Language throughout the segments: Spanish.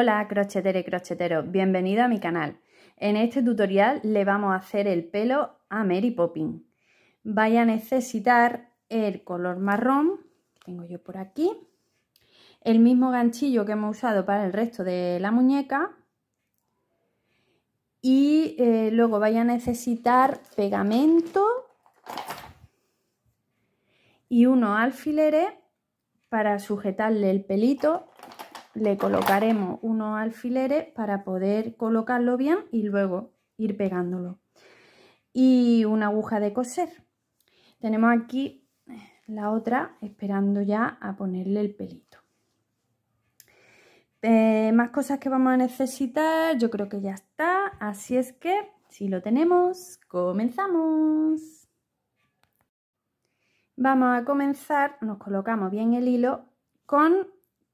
Hola crochetero y crochetero, bienvenido a mi canal. En este tutorial le vamos a hacer el pelo a Mary Poppin. Vaya a necesitar el color marrón, que tengo yo por aquí, el mismo ganchillo que hemos usado para el resto de la muñeca y eh, luego vaya a necesitar pegamento y unos alfileres para sujetarle el pelito le colocaremos unos alfileres para poder colocarlo bien y luego ir pegándolo. Y una aguja de coser. Tenemos aquí la otra esperando ya a ponerle el pelito. Eh, más cosas que vamos a necesitar, yo creo que ya está, así es que si lo tenemos, comenzamos. Vamos a comenzar, nos colocamos bien el hilo con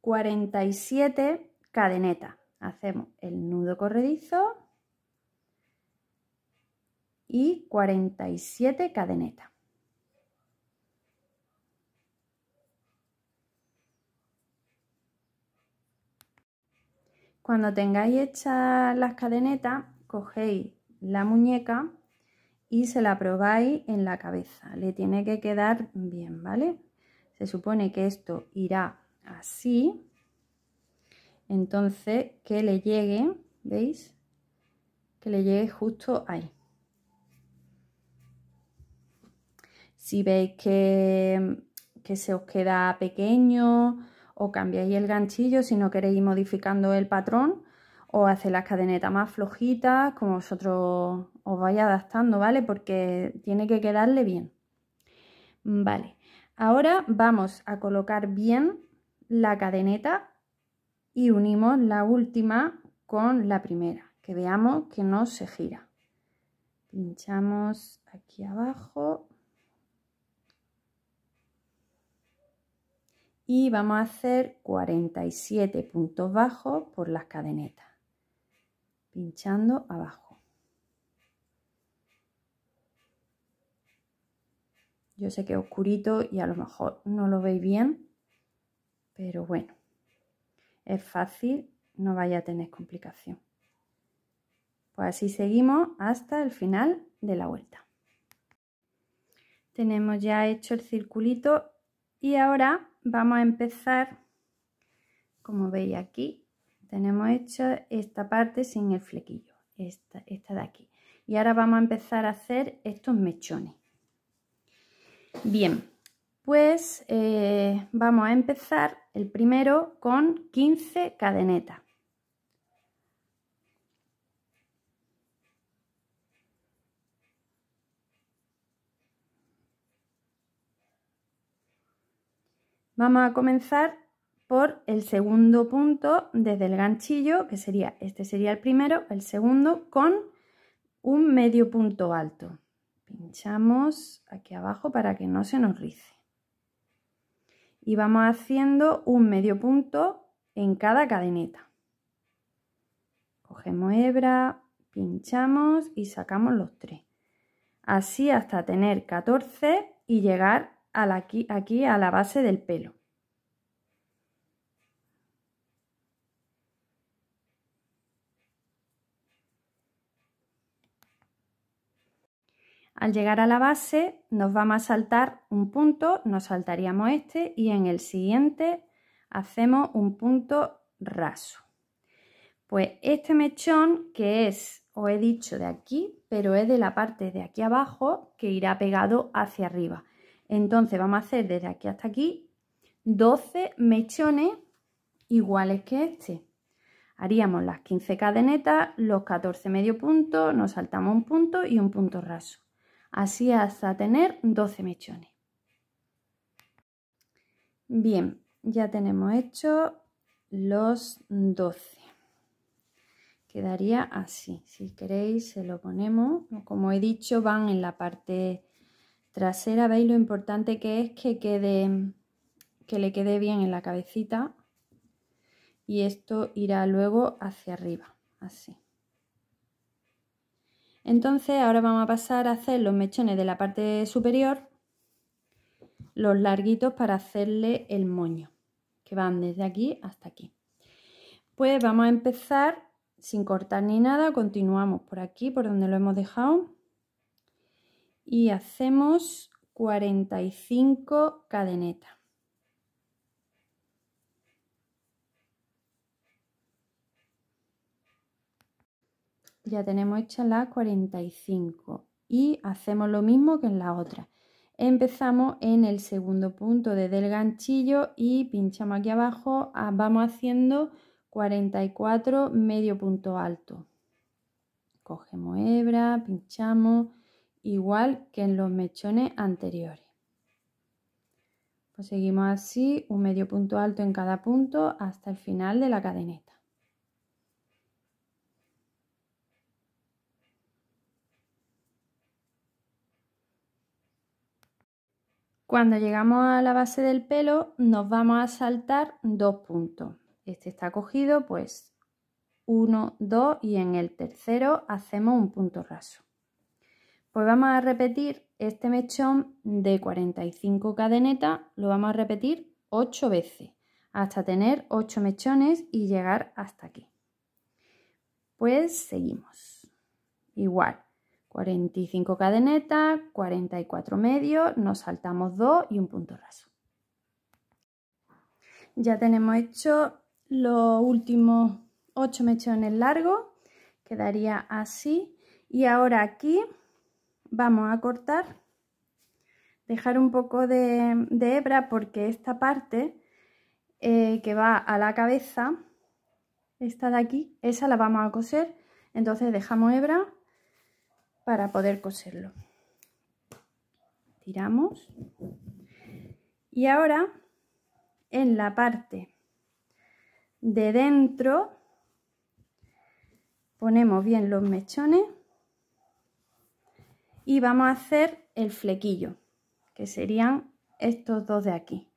47 cadenetas. Hacemos el nudo corredizo y 47 cadenetas. Cuando tengáis hechas las cadenetas, cogéis la muñeca y se la probáis en la cabeza. Le tiene que quedar bien, ¿vale? Se supone que esto irá así. Entonces, que le llegue, ¿veis? Que le llegue justo ahí. Si veis que, se os queda pequeño o cambiáis el ganchillo si no queréis ir modificando el patrón o hace las cadenetas más flojitas como vosotros os vais adaptando, ¿vale? Porque tiene que quedarle bien. Vale, ahora vamos a colocar bien la cadeneta y unimos la última con la primera, que veamos que no se gira. Pinchamos aquí abajo y vamos a hacer 47 puntos bajos por las cadenetas, pinchando abajo. Yo sé que es oscurito y a lo mejor no lo veis bien, pero bueno, es fácil, no vaya a tener complicación. Pues así seguimos hasta el final de la vuelta. Tenemos ya hecho el circulito y ahora vamos a empezar, como veis aquí, tenemos hecho esta parte sin el flequillo, esta, esta de aquí. Y ahora vamos a empezar a hacer estos mechones. Bien, pues eh, vamos a empezar el primero con 15 cadenetas. Vamos a comenzar por el segundo punto desde el ganchillo, que sería, este sería el primero, el segundo con un medio punto alto. Pinchamos aquí abajo para que no se nos rice y vamos haciendo un medio punto en cada cadeneta. Cogemos hebra, pinchamos y sacamos los tres. Así hasta tener 14 y llegar aquí a la base del pelo. Al llegar a la base nos vamos a saltar un punto, nos saltaríamos este y en el siguiente hacemos un punto raso. Pues este mechón que es, os he dicho de aquí, pero es de la parte de aquí abajo que irá pegado hacia arriba. Entonces vamos a hacer desde aquí hasta aquí 12 mechones iguales que este. Haríamos las 15 cadenetas, los 14 medio puntos, nos saltamos un punto y un punto raso así hasta tener 12 mechones. Bien, ya tenemos hecho los 12. Quedaría así. Si queréis se lo ponemos. Como he dicho, van en la parte trasera. ¿Veis lo importante que es que quede que le quede bien en la cabecita? Y esto irá luego hacia arriba, así. Entonces ahora vamos a pasar a hacer los mechones de la parte superior, los larguitos para hacerle el moño, que van desde aquí hasta aquí. Pues vamos a empezar sin cortar ni nada, continuamos por aquí, por donde lo hemos dejado. Y hacemos 45 cadenetas. ya tenemos hecha la 45 y hacemos lo mismo que en la otra. Empezamos en el segundo punto desde el ganchillo y pinchamos aquí abajo, ah, vamos haciendo 44 medio punto alto. Cogemos hebra, pinchamos, igual que en los mechones anteriores. Pues seguimos así, un medio punto alto en cada punto hasta el final de la cadeneta. Cuando llegamos a la base del pelo nos vamos a saltar dos puntos. Este está cogido pues 1, 2 y en el tercero hacemos un punto raso. Pues vamos a repetir este mechón de 45 cadenetas, lo vamos a repetir ocho veces hasta tener 8 mechones y llegar hasta aquí. Pues seguimos. Igual, 45 cadenetas, 44 medios, nos saltamos 2 y un punto raso. Ya tenemos hecho los últimos 8 mechones largos, quedaría así. Y ahora aquí vamos a cortar, dejar un poco de, hebra porque esta parte eh, que va a la cabeza, esta de aquí, esa la vamos a coser. Entonces dejamos hebra para poder coserlo. Tiramos. Y ahora en la parte de dentro ponemos bien los mechones y vamos a hacer el flequillo, que serían estos dos de aquí.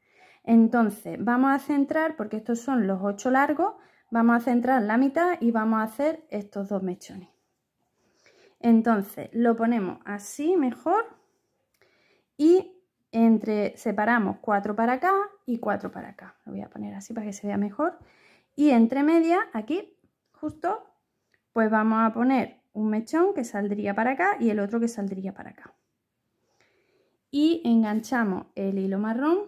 Entonces vamos a centrar, porque estos son los ocho largos, vamos a centrar la mitad y vamos a hacer estos dos mechones. Entonces lo ponemos así mejor y entre separamos 4 para acá y 4 para acá. Lo voy a poner así para que se vea mejor. Y entre media, aquí justo, pues vamos a poner un mechón que saldría para acá y el otro que saldría para acá. Y enganchamos el hilo marrón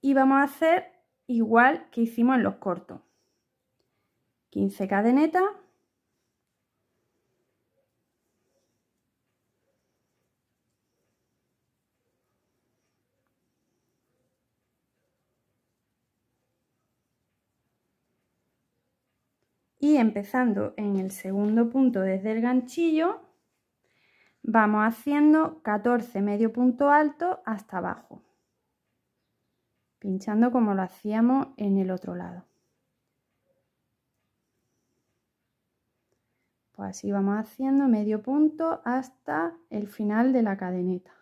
y vamos a hacer igual que hicimos en los cortos. 15 cadenetas y empezando en el segundo punto desde el ganchillo vamos haciendo 14 medio punto alto hasta abajo pinchando como lo hacíamos en el otro lado pues así vamos haciendo medio punto hasta el final de la cadeneta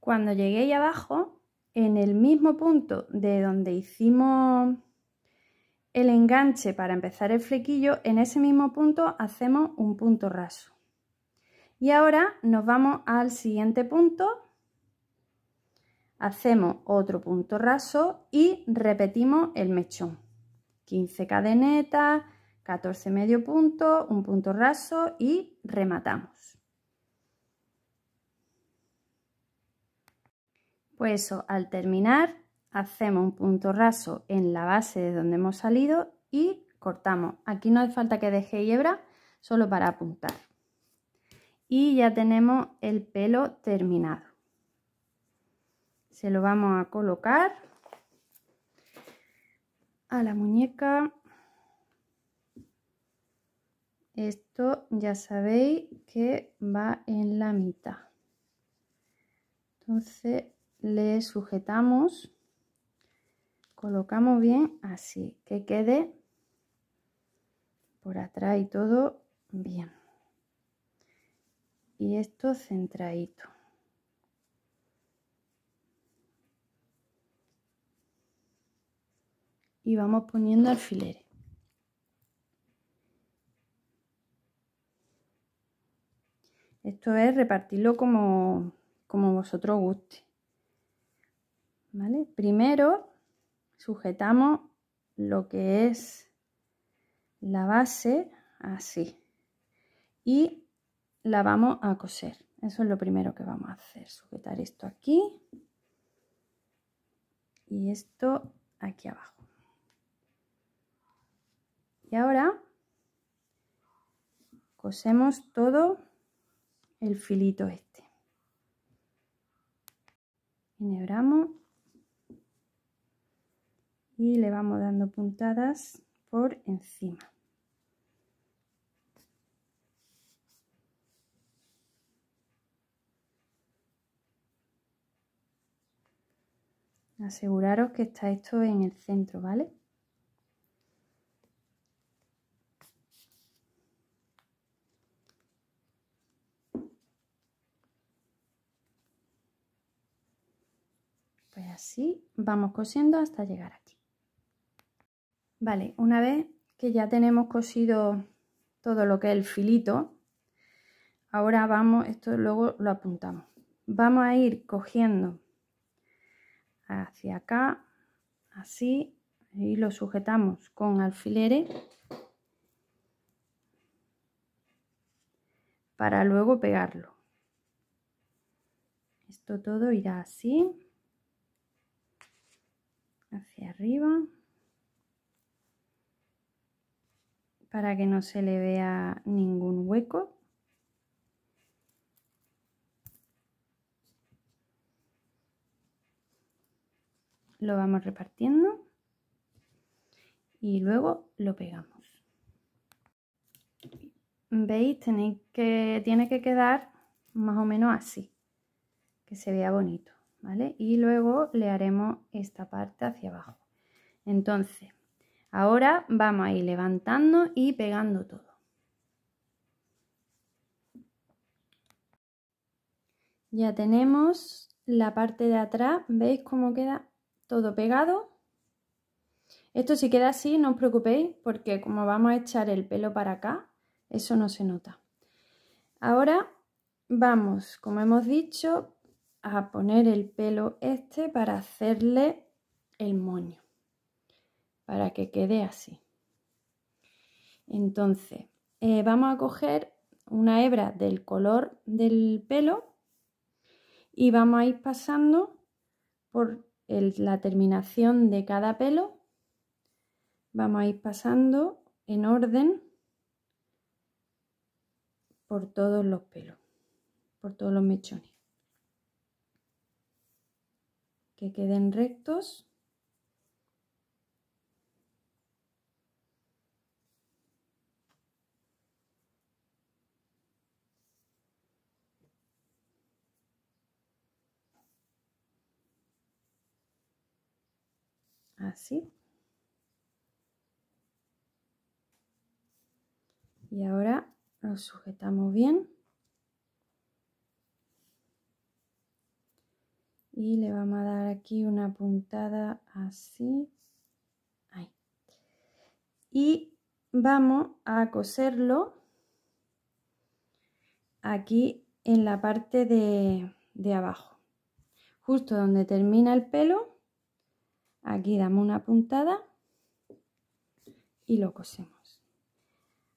cuando lleguéis abajo en el mismo punto de donde hicimos el enganche para empezar el flequillo, en ese mismo punto hacemos un punto raso. Y ahora nos vamos al siguiente punto, hacemos otro punto raso y repetimos el mechón. 15 cadenetas, 14 medio punto, un punto raso y rematamos. Pues al terminar hacemos un punto raso en la base de donde hemos salido y cortamos. Aquí no hace falta que deje hebra, solo para apuntar. Y ya tenemos el pelo terminado. Se lo vamos a colocar a la muñeca. Esto ya sabéis que va en la mitad. Entonces le sujetamos, colocamos bien así, que quede por atrás y todo bien. Y esto centradito. Y vamos poniendo alfileres. Esto es repartirlo como, como vosotros guste. Primero sujetamos lo que es la base así y la vamos a coser. Eso es lo primero que vamos a hacer, sujetar esto aquí y esto aquí abajo. Y ahora cosemos todo el filito este. Enhebramos y le vamos dando puntadas por encima. Aseguraros que está esto en el centro, ¿vale? Pues así vamos cosiendo hasta llegar aquí. Vale, una vez que ya tenemos cosido todo lo que es el filito, ahora vamos, esto luego lo apuntamos. Vamos a ir cogiendo hacia acá, así, y lo sujetamos con alfileres para luego pegarlo. Esto todo irá así, hacia arriba. para que no se le vea ningún hueco. Lo vamos repartiendo y luego lo pegamos. ¿Veis? que, tiene que quedar más o menos así, que se vea bonito, ¿vale? Y luego le haremos esta parte hacia abajo. Entonces, Ahora vamos a ir levantando y pegando todo. Ya tenemos la parte de atrás, ¿veis cómo queda todo pegado? Esto si queda así, no os preocupéis, porque como vamos a echar el pelo para acá, eso no se nota. Ahora vamos, como hemos dicho, a poner el pelo este para hacerle el moño para que quede así. Entonces, eh, vamos a coger una hebra del color del pelo y vamos a ir pasando por la terminación de cada pelo. Vamos a ir pasando en orden por todos los pelos, por todos los mechones. Que queden rectos. así. Y ahora lo sujetamos bien. Y le vamos a dar aquí una puntada así. Y vamos a coserlo aquí en la parte de, de abajo. Justo donde termina el pelo Aquí damos una puntada y lo cosemos.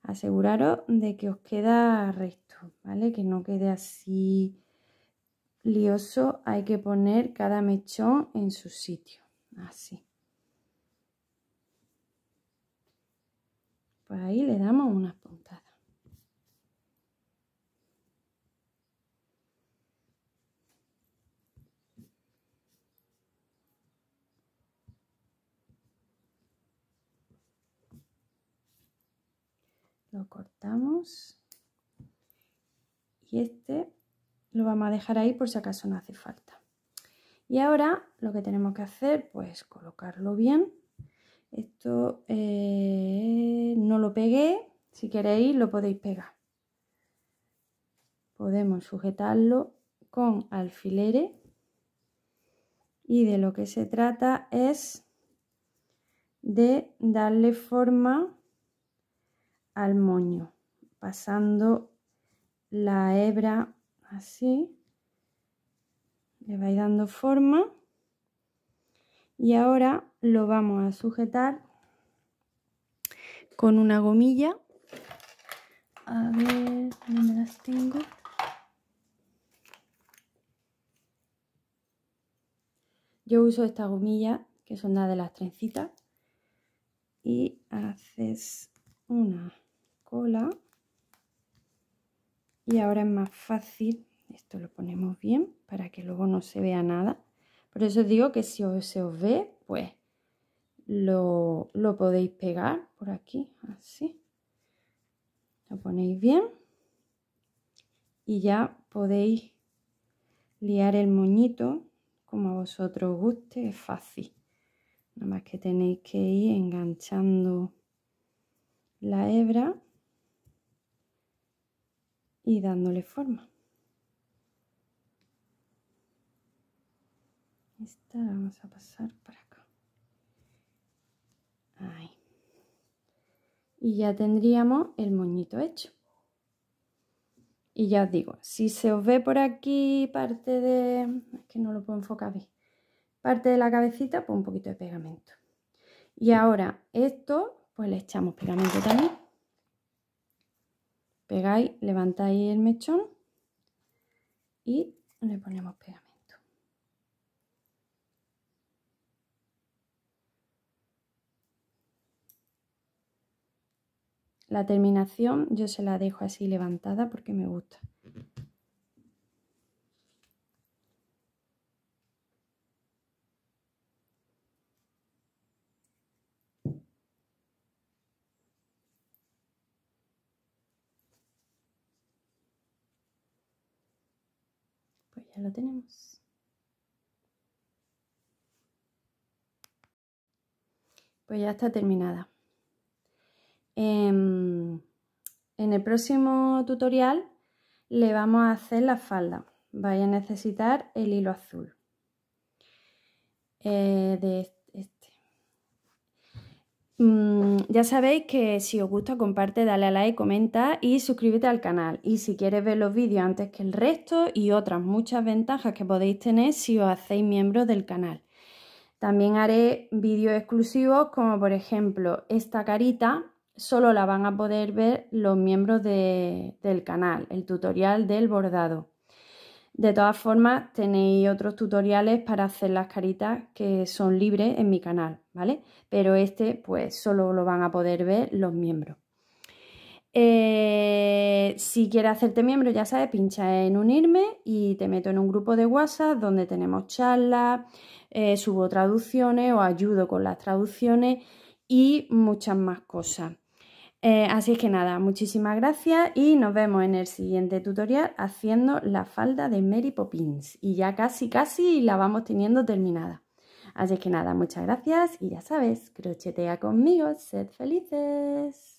Aseguraros de que os queda recto, ¿vale? Que no quede así lioso. Hay que poner cada mechón en su sitio, así. Por pues ahí le damos unas puntadas. cortamos y este lo vamos a dejar ahí por si acaso no hace falta y ahora lo que tenemos que hacer pues colocarlo bien esto eh, no lo pegué si queréis lo podéis pegar podemos sujetarlo con alfileres y de lo que se trata es de darle forma al moño, pasando la hebra así, le vais dando forma y ahora lo vamos a sujetar con una gomilla. A ver, Yo uso esta gomilla, que son las de las trencitas, y haces una cola. Y ahora es más fácil, esto lo ponemos bien para que luego no se vea nada. Por eso os digo que si se os ve, pues lo, lo podéis pegar por aquí, así. Lo ponéis bien y ya podéis liar el moñito como a vosotros os guste, es fácil. Nada más que tenéis que ir enganchando la hebra y dándole forma. Esta vamos a pasar para acá. Ahí. Y ya tendríamos el moñito hecho. Y ya os digo, si se os ve por aquí parte de... que no lo puedo enfocar bien. Parte de la cabecita, pues un poquito de pegamento. Y ahora esto, pues le echamos pegamento también pegáis, levantáis el mechón y le ponemos pegamento. La terminación yo se la dejo así levantada porque me gusta. lo tenemos. Pues ya está terminada. Em, en, el próximo tutorial le vamos a hacer la falda. Vais a necesitar el hilo azul eh, de este Mm, ya sabéis que si os gusta, comparte, dale a like, comenta y suscríbete al canal. Y si quieres ver los vídeos antes que el resto y otras muchas ventajas que podéis tener si os hacéis miembros del canal. También haré vídeos exclusivos como por ejemplo esta carita, solo la van a poder ver los miembros del canal, el tutorial del bordado. De todas formas, tenéis otros tutoriales para hacer las caritas que son libres en mi canal, ¿vale? Pero este, pues, solo lo van a poder ver los miembros. Eh, si quieres hacerte miembro, ya sabes, pincha en unirme y te meto en un grupo de WhatsApp donde tenemos charlas, eh, subo traducciones o ayudo con las traducciones y muchas más cosas. Eh, así es que nada, muchísimas gracias y nos vemos en el siguiente tutorial haciendo la falda de Mary Poppins. Y ya casi casi la vamos teniendo terminada. Así es que nada, muchas gracias y ya sabes, crochetea conmigo, sed felices.